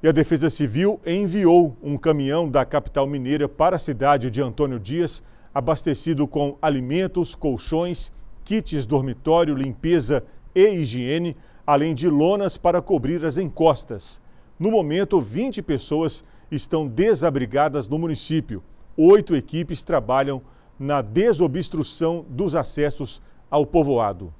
E a Defesa Civil enviou um caminhão da capital mineira para a cidade de Antônio Dias, abastecido com alimentos, colchões, kits dormitório, limpeza e higiene, além de lonas para cobrir as encostas. No momento, 20 pessoas estão desabrigadas no município. Oito equipes trabalham na desobstrução dos acessos ao povoado.